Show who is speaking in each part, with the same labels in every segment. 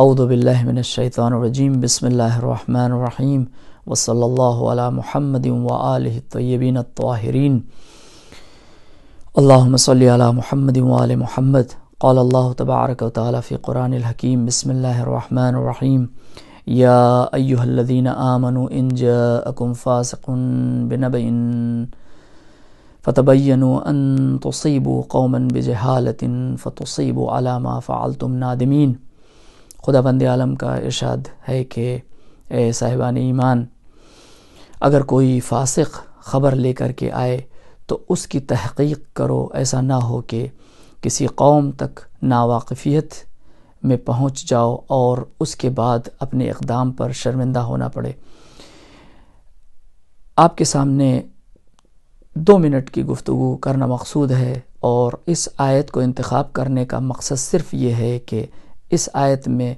Speaker 1: أعوذ بالله من الشيطان الرجيم بسم الله الرحمن الرحيم وصلى الله على محمد وآله الطيبين الطاهرين اللهم صل على محمد وآل محمد قال الله تبارك وتعالى في قرآن الحكيم بسم الله الرحمن الرحيم يا أيها الذين آمنوا إن جاءكم فاسق بنبي فتبينوا أن تصيبوا قوما بجهالة فتصيبوا على ما فعلتم نادمين खुदा बंद आलम का इरशाद है कि साहिबान ईमान अगर कोई फासिक ख़बर लेकर के आए तो उसकी तहकीक करो ऐसा ना हो कि किसी कौम तक नावाकफ़ियत में पहुंच जाओ और उसके बाद अपने इकदाम पर शर्मिंदा होना पड़े आपके सामने दो मिनट की गुफ्तु करना मकसूद है और इस आयत को इंतखब करने का मकसद सिर्फ़ ये है कि इस आयत में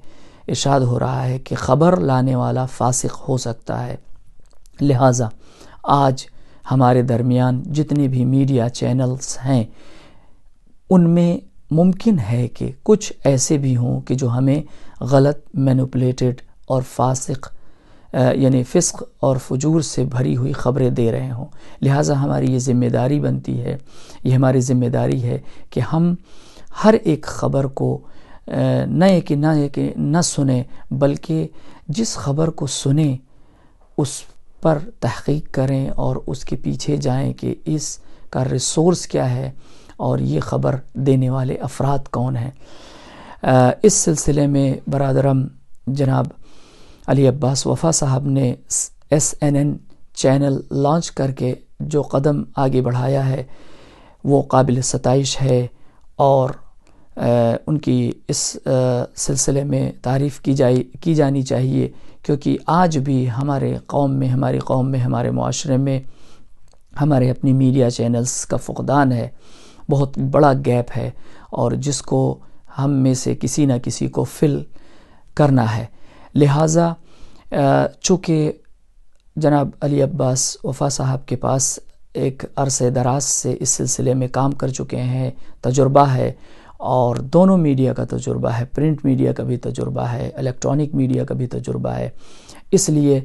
Speaker 1: इशाद हो रहा है कि ख़बर लाने वाला फासिक हो सकता है लिहाजा आज हमारे दरमियान जितने भी मीडिया चैनल्स हैं उनमें मुमकिन है कि कुछ ऐसे भी हों कि जो हमें गलत मैनुपलेटेड और फासिक यानी फ़िस्क और फजूर से भरी हुई ख़बरें दे रहे हों लिहाजा हमारी ये ज़िम्मेदारी बनती है ये हमारी ज़िम्मेदारी है कि हम हर एक ख़बर को न ये कि ना ये कि न सुने बल्कि जिस खबर को सुने उस पर तहकीक करें और उसके पीछे जाएं कि इसका रिसोर्स क्या है और ये ख़बर देने वाले अफराद कौन हैं इस सिलसिले में बरदरम जनाब अली अब्बास वफ़ा साहब ने S N N channel launch करके जो कदम आगे बढ़ाया है वो काबिल सतश है और उनकी इस सिलसिले में तारीफ़ की जाए की जानी चाहिए क्योंकि आज भी हमारे कौम में हमारी कौम में हमारे माशरे में हमारे अपनी मीडिया चैनल्स का फ़ुकदान है बहुत बड़ा गैप है और जिसको हम में से किसी न किसी को फिल करना है लिहाजा चूँकि जनाब अली अब्बास वफा साहब के पास एक अरसे दराज से इस सिलसिले में काम कर चुके हैं तजुर्बा है और दोनों मीडिया का तजुर्बा है प्रिंट मीडिया का भी तजुर्बा है इलेक्ट्रॉनिक मीडिया का भी तजुर्बा है इसलिए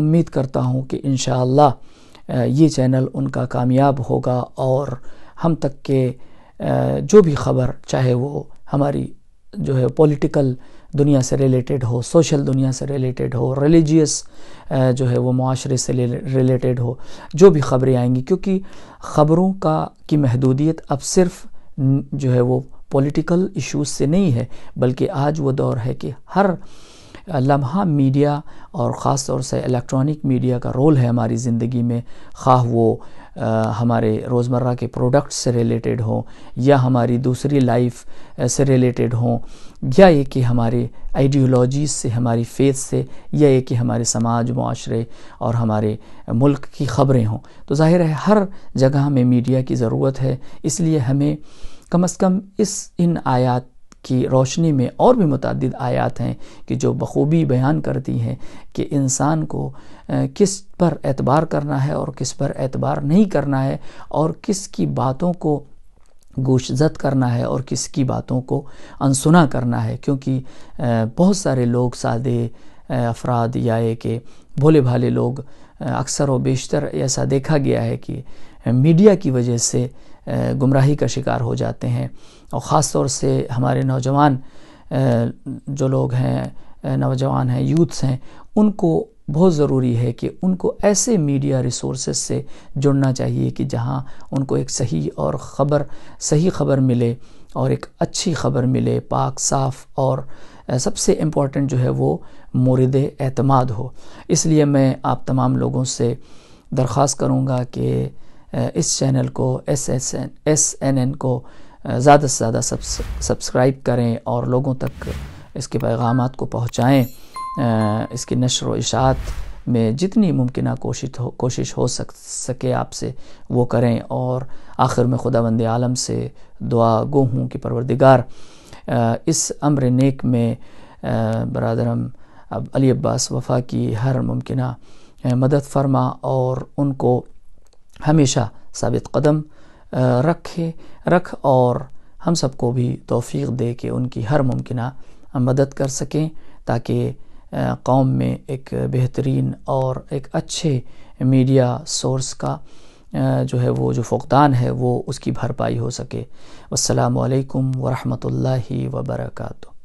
Speaker 1: उम्मीद करता हूँ कि इन ये चैनल उनका कामयाब होगा और हम तक के जो भी ख़बर चाहे वो हमारी जो है पॉलिटिकल दुनिया से रिलेटेड हो सोशल दुनिया से रिलेटेड हो रिलीजियस जो है वो माशरे से रिलेटेड हो जो भी ख़बरें आएंगी क्योंकि ख़बरों का की महदूदियत अब सिर्फ़ जो है वो पॉलिटिकल इश्यूज से नहीं है बल्कि आज वो दौर है कि हर लम्हा मीडिया और ख़ास तौर से इलेक्ट्रॉनिक मीडिया का रोल है हमारी ज़िंदगी में खा वो हमारे रोज़मर्रा के प्रोडक्ट से रिलेटेड हों या हमारी दूसरी लाइफ से रिलेटेड हों या ये कि हमारे आइडियोलॉजीज से हमारी फेथ से या ये कि हमारे समाज माशरे और हमारे मुल्क की ख़बरें हों तो ज़ाहिर है हर जगह हमें मीडिया की ज़रूरत है इसलिए हमें कम अज़ कम इस इन आयात की रोशनी में और भी मुतद आयात हैं कि जो बखूबी बयान करती हैं कि इंसान को किस पर एतबार करना है और किस पर एतबार नहीं करना है और किस की बातों को गोशजत करना है और किस की बातों को अनसुना करना है क्योंकि बहुत सारे लोग सादे अफराद या ये कि भोले भाले लोग अक्सर व बेशतर ऐसा देखा गया है कि मीडिया की वजह से गुमराही का शिकार हो जाते हैं और ख़ास तौर से हमारे नौजवान जो लोग हैं नौजवान हैं यूथ्स हैं उनको बहुत ज़रूरी है कि उनको ऐसे मीडिया रिसोर्स से जुड़ना चाहिए कि जहाँ उनको एक सही और ख़बर सही ख़बर मिले और एक अच्छी ख़बर मिले पाक साफ़ और सबसे इम्पॉर्टेंट जो है वो मुरद एतमाद हो इसलिए मैं आप तमाम लोगों से दरख्वास्त करूँगा कि इस चैनल को S S N S N N को ज़्यादा से ज़्यादा सब्सक्राइब करें और लोगों तक इसके पैगाम को पहुँचाएँ इसकी नशर व इशात में जितनी मुमकिन कोशिश हो कोशिश हो सक सके आपसे वो करें और आखिर में खुदा बंद आलम से दुआ गो हूँ कि परवरदिगार इस अम्र नेक में बरदरम अब अली अब्बास वफ़ा की हर मुमकिन मदद फरमा और उनको हमेशा साबित कदम रखे रख और हम सबको भी तोफ़ी दे के उनकी हर मुमकिन मदद कर सकें ताकि कौम में एक बेहतरीन और एक अच्छे मीडिया सोर्स का जो है वो जो फ़ुकदान है वो उसकी भरपाई हो सके असलकम वरहमल वबरकू